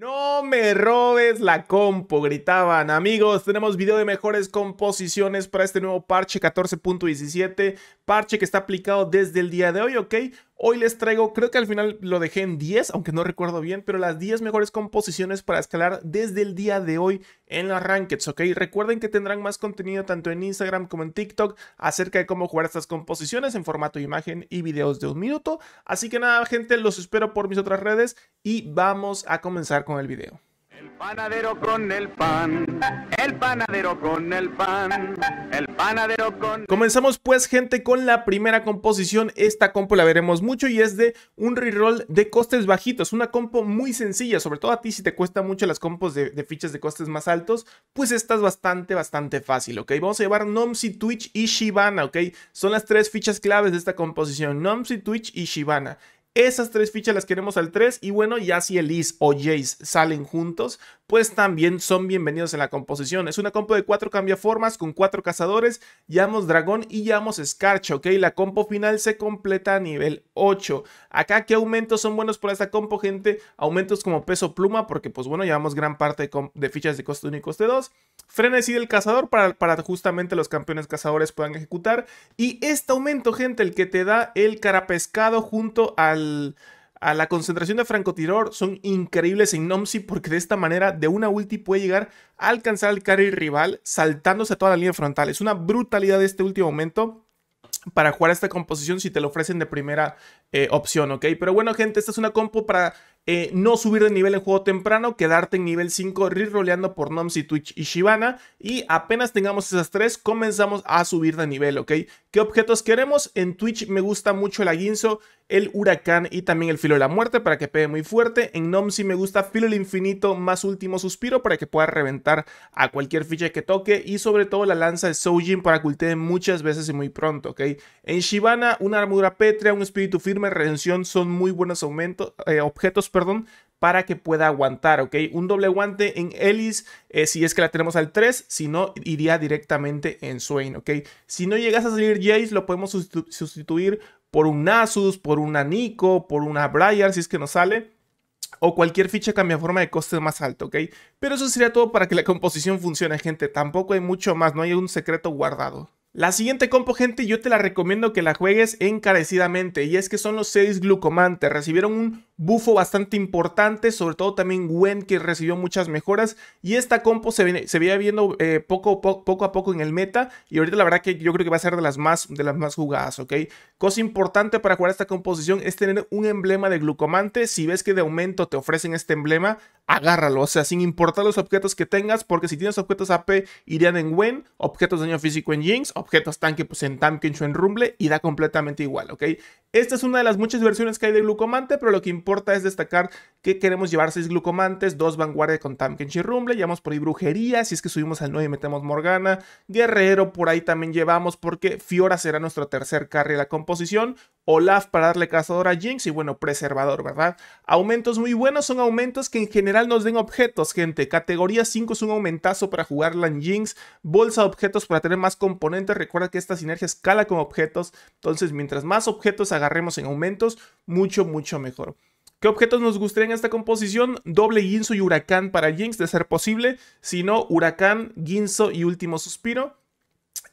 No me robes la compo, gritaban. Amigos, tenemos video de mejores composiciones para este nuevo parche 14.17. Parche que está aplicado desde el día de hoy, ¿ok? Hoy les traigo, creo que al final lo dejé en 10, aunque no recuerdo bien, pero las 10 mejores composiciones para escalar desde el día de hoy en las Rankeds, ¿ok? Recuerden que tendrán más contenido tanto en Instagram como en TikTok acerca de cómo jugar estas composiciones en formato de imagen y videos de un minuto. Así que nada, gente, los espero por mis otras redes y vamos a comenzar con el video. Panadero con el pan, el panadero con el pan, el panadero con... Comenzamos pues gente con la primera composición, esta compo la veremos mucho y es de un reroll de costes bajitos, una compo muy sencilla, sobre todo a ti si te cuesta mucho las compos de, fichas de costes más altos, pues esta es bastante, bastante fácil, ¿ok? Vamos a llevar Nomsi, Twitch y Shibana, ¿ok? Son las tres fichas claves de esta composición, Nomsi, Twitch y Shibana. Esas tres fichas las queremos al 3 y bueno, ya si Elise o Jace salen juntos, pues también son bienvenidos en la composición. Es una compo de 4 cambiaformas con cuatro cazadores, llamamos Dragón y llamamos Escarcha, ¿ok? La compo final se completa a nivel 8. Acá, ¿qué aumentos son buenos para esta compo, gente? Aumentos como peso pluma, porque pues bueno, llevamos gran parte de, fichas de costo único y coste 2. Frenesí del cazador para, para justamente los campeones cazadores puedan ejecutar. Y este aumento, gente, el que te da el carapescado junto al a la concentración de francotirador son increíbles en Nomsi porque de esta manera de una ulti puede llegar a alcanzar al carry rival saltándose a toda la línea frontal. Es una brutalidad de este último momento para jugar esta composición si te lo ofrecen de primera eh, opción, ¿ok? Pero bueno, gente, esta es una compo para eh, no subir de nivel en juego temprano, quedarte en nivel 5 re-roleando por Nomsi, Twitch y Shivana y apenas tengamos esas tres comenzamos a subir de nivel, ¿ok? objetos queremos? En Twitch me gusta mucho el aguinzo, el huracán y también el filo de la muerte para que pegue muy fuerte. En Nomsi me gusta filo el infinito más último suspiro para que pueda reventar a cualquier ficha que toque. Y sobre todo la lanza de Sojin para que muchas veces y muy pronto, ¿ok? En Shivana, una armadura pétrea, un espíritu firme, redención son muy buenos aumentos, eh, objetos, perdón, para que pueda aguantar, ¿ok? Un doble guante en Ellis, eh, si es que la tenemos al 3, si no, iría directamente en Swain, ¿ok? Si no llegas a salir Jace, lo podemos sustituir por un Nasus, por una Nico, por una Briar, si es que nos sale o cualquier ficha cambia forma de coste más alto, ¿ok? Pero eso sería todo para que la composición funcione, gente. Tampoco hay mucho más, no hay un secreto guardado. La siguiente compo, gente, yo te la recomiendo que la juegues encarecidamente y es que son los 6 glucomantes Recibieron un bufo bastante importante, sobre todo también Gwen que recibió muchas mejoras y esta compo se, se veía viendo eh, poco, poco a poco en el meta y ahorita la verdad que yo creo que va a ser de las más, de las más jugadas, ¿ok? Cosa importante para jugar esta composición es tener un emblema de Glucomante. Si ves que de aumento te ofrecen este emblema, agárralo, o sea, sin importar los objetos que tengas, porque si tienes objetos AP irían en Gwen, objetos de daño físico en Jinx, objetos tanque pues en o en Rumble y da completamente igual, ¿ok? Esta es una de las muchas versiones que hay de glucomante, pero lo que importa es destacar que queremos llevar 6 glucomantes, 2 vanguardia con Tamkencho y Rumble, llevamos por ahí brujería, si es que subimos al 9 y metemos Morgana, guerrero por ahí también llevamos porque Fiora será nuestro tercer carry de la composición, Olaf para darle cazador a Jinx y bueno, preservador, ¿verdad? Aumentos muy buenos son aumentos que en general nos den objetos, gente. Categoría 5 es un aumentazo para jugarla en Jinx, bolsa de objetos para tener más componentes. Recuerda que esta sinergia escala con objetos, entonces mientras más objetos agarremos en aumentos, mucho, mucho mejor. ¿Qué objetos nos gustaría en esta composición? Doble Ginzo y Huracán para Jinx, de ser posible. Si no, Huracán, Ginzo y Último Suspiro.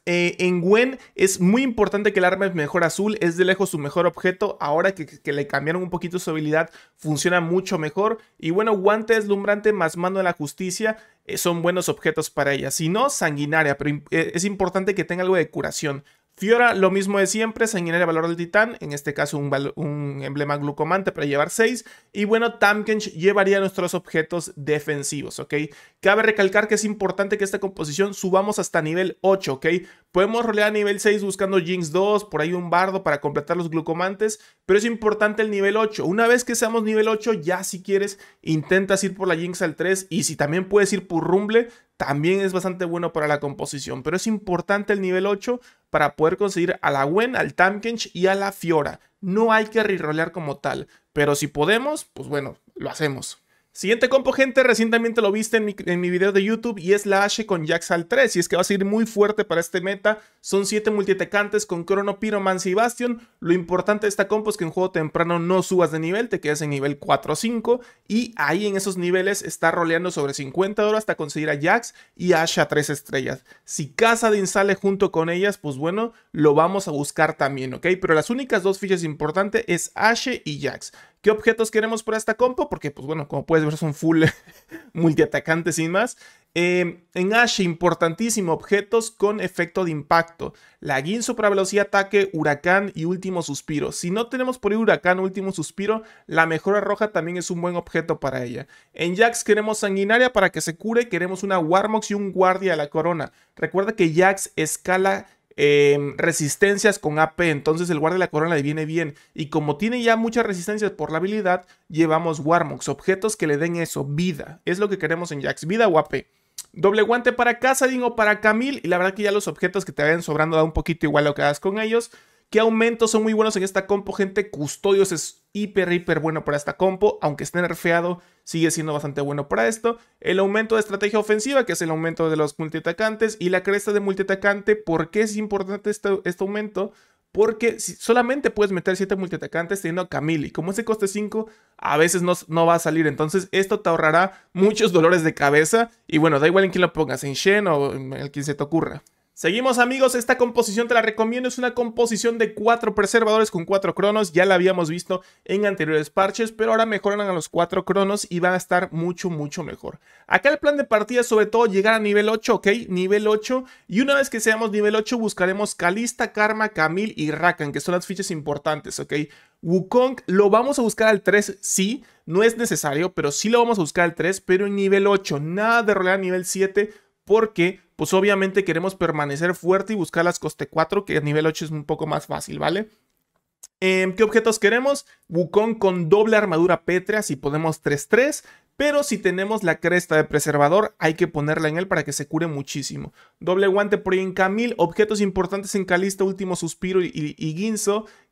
Eh, en Gwen es muy importante que el arma es mejor azul, es de lejos su mejor objeto, ahora que, le cambiaron un poquito su habilidad funciona mucho mejor. Y bueno, guante deslumbrante más mano de la justicia eh, son buenos objetos para ella. Si no, sanguinaria, pero eh, es importante que tenga algo de curación. Fiora, lo mismo de siempre, se valor del titán, en este caso un, emblema glucomante para llevar 6. Y bueno, Tamkench llevaría nuestros objetos defensivos, ¿ok? Cabe recalcar que es importante que esta composición subamos hasta nivel 8, ¿ok? Podemos rolear a nivel 6 buscando Jinx 2, por ahí un bardo para completar los glucomantes, pero es importante el nivel 8. Una vez que seamos nivel 8, ya si quieres, intentas ir por la Jinx al 3 y si también puedes ir por Rumble, también es bastante bueno para la composición, pero es importante el nivel 8 para poder conseguir a la Gwen, al Tamkench y a la Fiora. No hay que rerolear como tal, pero si podemos, pues bueno, lo hacemos. Siguiente compo, gente, recientemente lo viste en mi, video de YouTube y es la Ashe con al 3 y es que va a ser muy fuerte para este meta. Son 7 multitecantes con Chrono, Pyromancy y Bastion. Lo importante de esta compo es que en juego temprano no subas de nivel, te quedas en nivel 4 o 5 y ahí en esos niveles está roleando sobre 50 horas hasta conseguir a Jax y Ashe a 3 estrellas. Si Casa de junto con ellas, pues bueno, lo vamos a buscar también, ¿ok? Pero las únicas dos fichas importantes es Ashe y Jax. ¿Qué objetos queremos para esta compo? Porque, pues bueno, como puedes ver, son full multiatacante sin más. Em, en Ashe, importantísimo, objetos con efecto de impacto. super velocidad, ataque, huracán y último suspiro. Si no tenemos por ahí huracán, último suspiro, la mejora roja también es un buen objeto para ella. En Jax queremos sanguinaria para que se cure, queremos una Warmox y un guardia a la corona. Recuerda que Jax escala Em, resistencias con AP. Entonces el guardia de la corona le viene bien. Y como tiene ya muchas resistencias por la habilidad, llevamos Warmox. Objetos que le den eso, vida. Es lo que queremos en Jax, vida o AP. Doble guante para casa o para Camille. Y la verdad que ya los objetos que te vayan sobrando da un poquito igual lo que hagas con ellos. ¿Qué aumentos son muy buenos en esta compo, gente? Custodios es hiper, hiper bueno para esta compo. Aunque esté nerfeado, sigue siendo bastante bueno para esto. El aumento de estrategia ofensiva, que es el aumento de los multiatacantes. Y la cresta de multiatacante. ¿Por qué es importante este, aumento? Porque solamente puedes meter 7 multiatacantes teniendo a Camille. Y como ese coste 5, a veces no, no, va a salir. Entonces, esto te ahorrará muchos dolores de cabeza. Y bueno, da igual en quién lo pongas, en Shen o en el que se te ocurra. Seguimos amigos, esta composición te la recomiendo, es una composición de cuatro preservadores con cuatro cronos, ya la habíamos visto en anteriores parches, pero ahora mejoran a los cuatro cronos y van a estar mucho, mucho mejor. Acá el plan de partida es sobre todo llegar a nivel 8, ok, nivel 8, y una vez que seamos nivel 8 buscaremos Calista, Karma, Camil y Rakan, que son las fichas importantes, ok. Wukong lo vamos a buscar al 3, sí, no es necesario, pero sí lo vamos a buscar al 3, pero en nivel 8, nada de rolear a nivel 7, porque pues obviamente queremos permanecer fuerte y buscar las coste 4, que a nivel 8 es un poco más fácil, ¿vale? Em, ¿Qué objetos queremos? Wukong con doble armadura pétrea, si podemos 3-3, pero si tenemos la cresta de preservador, hay que ponerla en él para que se cure muchísimo. Doble guante por en Camil, objetos importantes en Calista, Último Suspiro y, y, y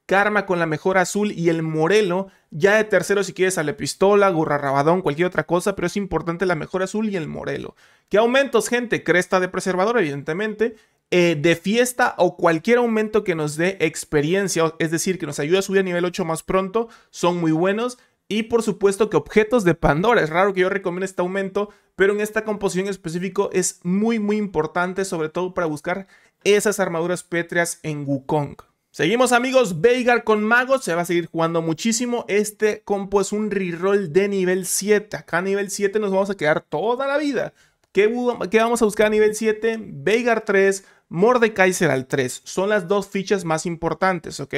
Karma con la mejor azul y el Morelo. Ya de tercero, si quieres, sale la pistola, gorra rabadón, cualquier otra cosa, pero es importante la mejor azul y el Morelo. ¿Qué aumentos, gente? Cresta de preservador, evidentemente. Eh, de fiesta o cualquier aumento que nos dé experiencia, es decir, que nos ayude a subir a nivel 8 más pronto, son muy buenos. Y por supuesto que objetos de Pandora. Es raro que yo recomiende este aumento, pero en esta composición en específico es muy, muy importante, sobre todo para buscar esas armaduras pétreas en Wukong. Seguimos amigos, Veigar con Magos se va a seguir jugando muchísimo. Este compo es un reroll de nivel 7. Acá a nivel 7 nos vamos a quedar toda la vida. ¿Qué, vamos a buscar a nivel 7? Veigar 3, Mordekaiser al 3. Son las dos fichas más importantes, ¿ok?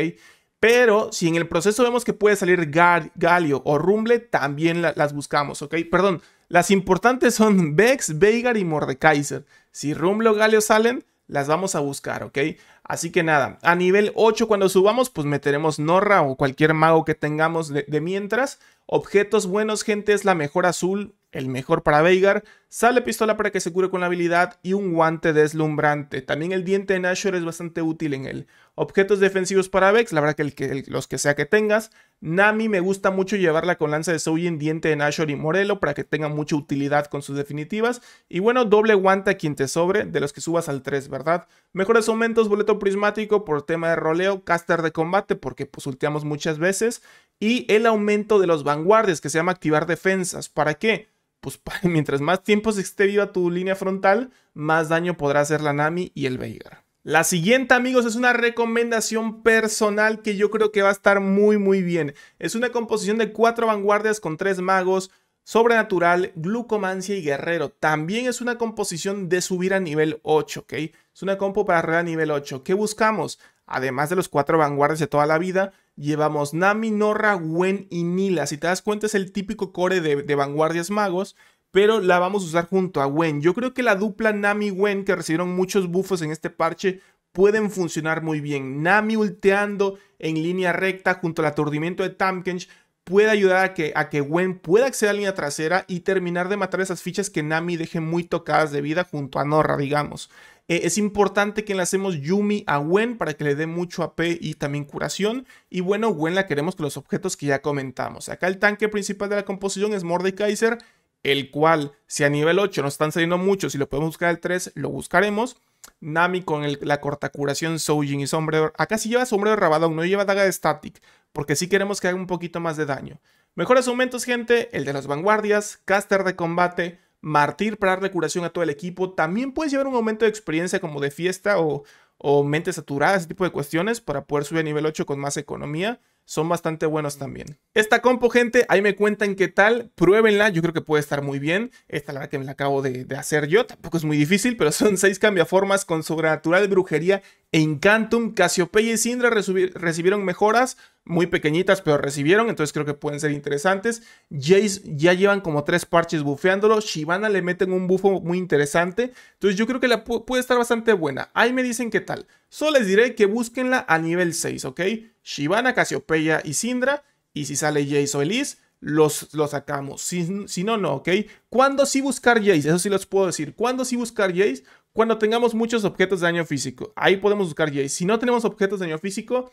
Pero si en el proceso vemos que puede salir Galio o Rumble, también las buscamos, ¿ok? Perdón, las importantes son Vex, Veigar y Mordekaiser. Si Rumble o Galio salen, las vamos a buscar, ¿ok? Así que nada, a nivel 8 cuando subamos, pues meteremos Norra o cualquier mago que tengamos de, de mientras. Objetos buenos, gente, es la mejor azul el mejor para Veigar, sale pistola para que se cure con la habilidad y un guante deslumbrante. También el diente de Nashor es bastante útil en él. Objetos defensivos para Vex, la verdad que, los que sea que tengas. Nami me gusta mucho llevarla con lanza de Soujin, diente de Nashor y Morelo para que tenga mucha utilidad con sus definitivas. Y bueno, doble guante a quien te sobre, de los que subas al 3, ¿verdad? Mejores aumentos, boleto prismático por tema de roleo, caster de combate porque pues ultiamos muchas veces. Y el aumento de los vanguardias que se llama activar defensas. ¿Para qué? pues mientras más tiempo se esté viva tu línea frontal, más daño podrá hacer la Nami y el Veigar. La siguiente, amigos, es una recomendación personal que yo creo que va a estar muy, muy bien. Es una composición de cuatro vanguardias con tres magos, sobrenatural, glucomancia y guerrero. También es una composición de subir a nivel 8, ¿ok? Es una compo para a nivel 8. ¿Qué buscamos? Además de los cuatro vanguardias de toda la vida, llevamos Nami, Norra, Gwen y Nila. Si te das cuenta, es el típico core de, vanguardias magos, pero la vamos a usar junto a Gwen. Yo creo que la dupla Nami-Gwen, que recibieron muchos buffos en este parche, pueden funcionar muy bien. Nami ulteando en línea recta junto al aturdimiento de Tamkench puede ayudar a que, a que Gwen pueda acceder a la línea trasera y terminar de matar esas fichas que Nami deje muy tocadas de vida junto a Norra, digamos. Eh, es importante que hacemos Yumi a Gwen para que le dé mucho AP y también curación. Y bueno, Gwen la queremos con los objetos que ya comentamos. Acá el tanque principal de la composición es Mordekaiser, el cual si a nivel 8 no están saliendo muchos si y lo podemos buscar al 3, lo buscaremos. Nami con la corta curación, Soujin y sombrero. Acá sí lleva sombrero de no lleva daga de Static, porque sí queremos que haga un poquito más de daño. Mejores aumentos, gente, el de las vanguardias, caster de combate, Martir para darle curación a todo el equipo. También puedes llevar un aumento de experiencia como de fiesta o, o mente saturada, ese tipo de cuestiones, para poder subir a nivel 8 con más economía son bastante buenos también. Esta compo, gente, ahí me cuentan qué tal, pruébenla, yo creo que puede estar muy bien. Esta la que me la acabo de, de hacer yo, tampoco es muy difícil, pero son seis cambiaformas con sobrenatural, brujería Encantum, Cassiopeia y Sindra recibieron mejoras muy pequeñitas, pero recibieron, entonces creo que pueden ser interesantes. Jace ya llevan como tres parches bufeándolo. Shivana le meten un bufo muy interesante. Entonces yo creo que la puede estar bastante buena. Ahí me dicen qué tal. Solo les diré que búsquenla a nivel 6, ¿ok? Shivana, Cassiopeia y Sindra, Y si sale Jace o Elise, los, los sacamos. Si, si, no, no, ¿ok? cuando sí buscar Jace? Eso sí los puedo decir. cuando sí buscar Jace? Cuando tengamos muchos objetos de daño físico. Ahí podemos buscar Jace. Si no tenemos objetos de daño físico,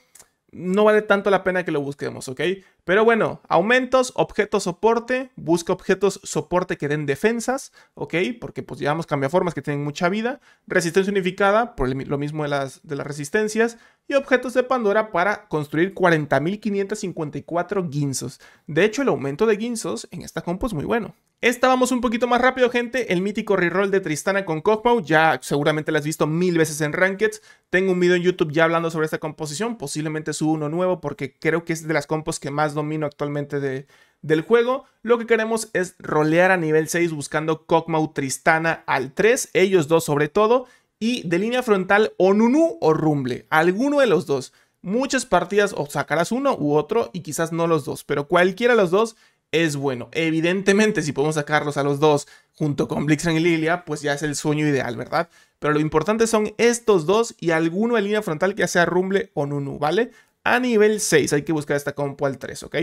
no vale tanto la pena que lo busquemos, ¿ok? Pero bueno, aumentos, objetos soporte, busca objetos soporte que den defensas, ¿ok? Porque pues llevamos cambiaformas que tienen mucha vida, resistencia unificada, por lo mismo de las, de las resistencias, y objetos de Pandora para construir 40.554 guinzos. De hecho, el aumento de guinzos en esta compo es muy bueno. Esta vamos un poquito más rápido, gente. El mítico reroll de Tristana con Kog'Maw, ya seguramente la has visto mil veces en Rankeds. Tengo un video en YouTube ya hablando sobre esta composición, posiblemente subo uno nuevo porque creo que es de las compos que más domino actualmente de, del juego. Lo que queremos es rolear a nivel 6 buscando Kog'Maw Tristana al 3, ellos dos sobre todo y de línea frontal o Nunu o Rumble, alguno de los dos. Muchas partidas o sacarás uno u otro y quizás no los dos, pero cualquiera de los dos es bueno. Evidentemente, si podemos sacarlos a los dos junto con Blixen y Lilia, pues ya es el sueño ideal, ¿verdad? Pero lo importante son estos dos y alguno de línea frontal que sea Rumble o Nunu, ¿vale? A nivel 6 hay que buscar esta compu al 3, ¿ok?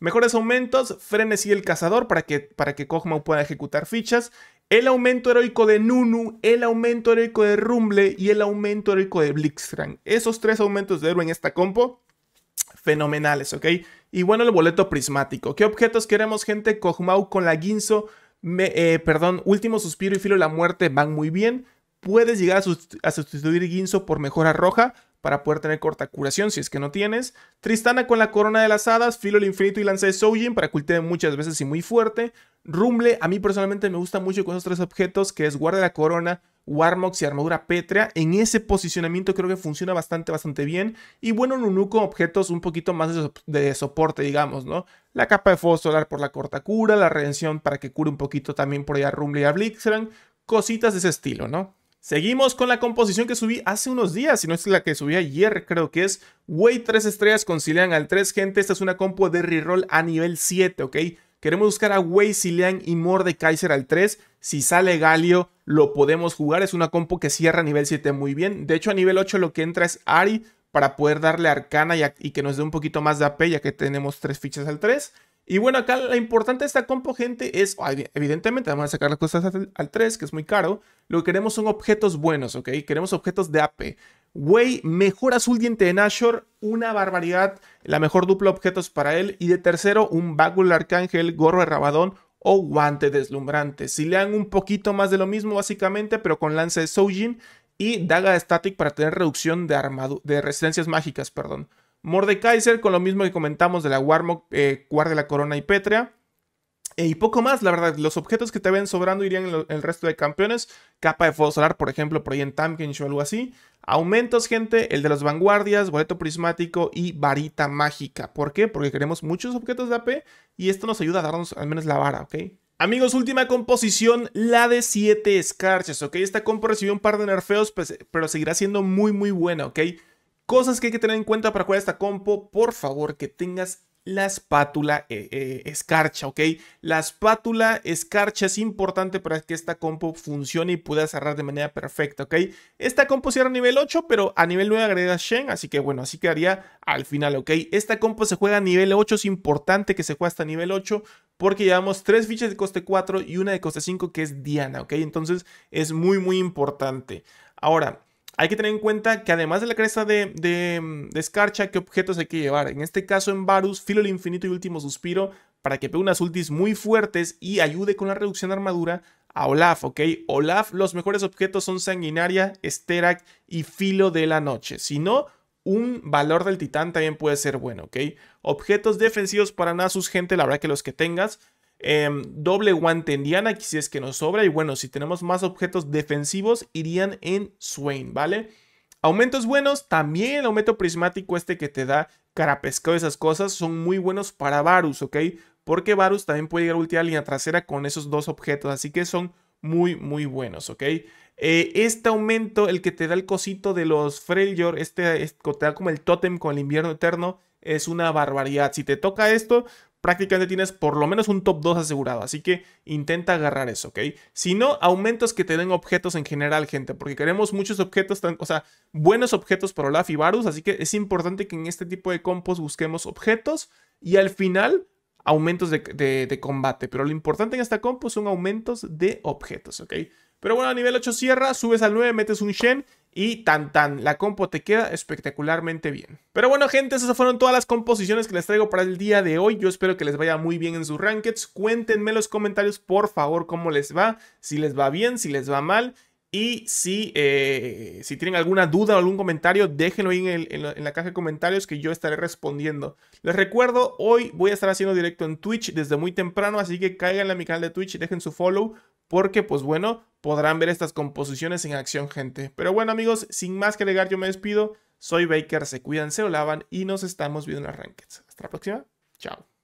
Mejores aumentos, frenes y el cazador para que, para que pueda ejecutar fichas el aumento heroico de Nunu, el aumento heroico de Rumble y el aumento heroico de Blitzcrank. Esos tres aumentos de héroe en esta compo, fenomenales, ¿ok? Y bueno, el boleto prismático. ¿Qué objetos queremos, gente? Kog'Maw con la Ginzo, eh, perdón, Último Suspiro y Filo de la Muerte van muy bien. Puedes llegar a, sustituir Ginzo por Mejora Roja, para poder tener corta curación si es que no tienes. Tristana con la corona de las hadas, Filo el infinito y lanza de Soujin para cultivar muchas veces y muy fuerte. Rumble, a mí personalmente me gusta mucho con esos tres objetos que es guarda la corona, Warmox y armadura pétrea. En ese posicionamiento creo que funciona bastante, bastante bien. Y bueno, Nunu con objetos un poquito más de, soporte, digamos, ¿no? La capa de fuego solar por la corta cura, la redención para que cure un poquito también por allá Rumble y a Blixran. Cositas de ese estilo, ¿no? Seguimos con la composición que subí hace unos días, si no es la que subí ayer, creo que es Way 3 estrellas con Silean al 3, gente. Esta es una compo de reroll a nivel 7, ¿ok? Queremos buscar a Way, Silean y Kaiser al 3. Si sale Galio, lo podemos jugar. Es una compo que cierra a nivel 7 muy bien. De hecho, a nivel 8 lo que entra es Ari para poder darle Arcana y, que nos dé un poquito más de AP, ya que tenemos tres fichas al 3. Y bueno, acá la importante de esta compo, gente, es, evidentemente, vamos a sacar las cosas al 3, que es muy caro. Lo que queremos son objetos buenos, ¿ok? Queremos objetos de AP. Wey, mejor azul diente de Nashor, una barbaridad, la mejor dupla objetos para él. Y de tercero, un Bagul Arcángel, gorro de Rabadón o guante deslumbrante. Si le dan un poquito más de lo mismo, básicamente, pero con lance de Soujin y daga de Static para tener reducción de, de resistencias mágicas, perdón. Mordekaiser, con lo mismo que comentamos de la Warmog, eh, Guardia la Corona y Petrea. Eh, y poco más, la verdad. Los objetos que te ven sobrando irían en, el resto de campeones. Capa de fuego solar, por ejemplo, por ahí en Tamkench o algo así. Aumentos, gente, el de los vanguardias, boleto prismático y varita mágica. ¿Por qué? Porque queremos muchos objetos de AP y esto nos ayuda a darnos al menos la vara, ¿ok? Amigos, última composición, la de 7 escarches. ¿ok? Esta compo recibió un par de nerfeos, pues, pero seguirá siendo muy, muy buena, ¿ok? Cosas que hay que tener en cuenta para jugar esta compo, por favor que tengas la espátula eh, eh, escarcha, ¿ok? La espátula escarcha es importante para que esta compo funcione y pueda cerrar de manera perfecta, ¿ok? Esta compo cierra a nivel 8, pero a nivel 9 agrega Shen, así que bueno, así quedaría al final, ¿ok? Esta compo se juega a nivel 8, es importante que se juegue hasta nivel 8 porque llevamos 3 fichas de coste 4 y una de coste 5 que es Diana, ¿ok? Entonces es muy, muy importante. Ahora, hay que tener en cuenta que además de la cresta mm, de, escarcha, ¿qué objetos hay que llevar? En este caso en Varus, Filo el Infinito y Último Suspiro, para que pegue unas ultis muy fuertes y ayude con la reducción de armadura a Olaf, ¿ok? Olaf, los mejores objetos son Sanguinaria, Sterak y Filo de la Noche. Si no, un valor del titán también puede ser bueno, ¿ok? Objetos defensivos para Nasus, gente, la verdad que los que tengas Em, doble guante en Diana, si es que nos sobra. Y bueno, si tenemos más objetos defensivos, irían en Swain, ¿vale? Aumentos buenos, también el aumento prismático este que te da cara esas cosas, son muy buenos para Varus, ¿ok? Porque Varus también puede llegar a línea trasera con esos dos objetos, así que son muy, muy buenos, ¿ok? Eh, este aumento, el que te da el cosito de los Freljord, este, este da como el tótem con el invierno eterno, es una barbaridad. Si te toca esto, prácticamente tienes por lo menos un top 2 asegurado, así que intenta agarrar eso, ¿ok? Si no, aumentos que te den objetos en general, gente, porque queremos muchos objetos, o sea, buenos objetos para Olaf y Varus, así que es importante que en este tipo de compos busquemos objetos y al final aumentos de, de combate, pero lo importante en esta compo son aumentos de objetos, ¿ok? Pero bueno, a nivel 8 cierra, subes al 9, metes un Shen y tan tan, la compo te queda espectacularmente bien. Pero bueno gente, esas fueron todas las composiciones que les traigo para el día de hoy. Yo espero que les vaya muy bien en sus rankings. Cuéntenme en los comentarios por favor cómo les va, si les va bien, si les va mal. Y si, eh, si tienen alguna duda o algún comentario, déjenlo ahí en, la, caja de comentarios que yo estaré respondiendo. Les recuerdo, hoy voy a estar haciendo directo en Twitch desde muy temprano, así que caigan a mi canal de Twitch, y dejen su follow, porque pues bueno, podrán ver estas composiciones en acción, gente. Pero bueno, amigos, sin más que agregar, yo me despido. Soy Baker, se cuidan, se olavan y nos estamos viendo en las rankings. Hasta la próxima. Chao.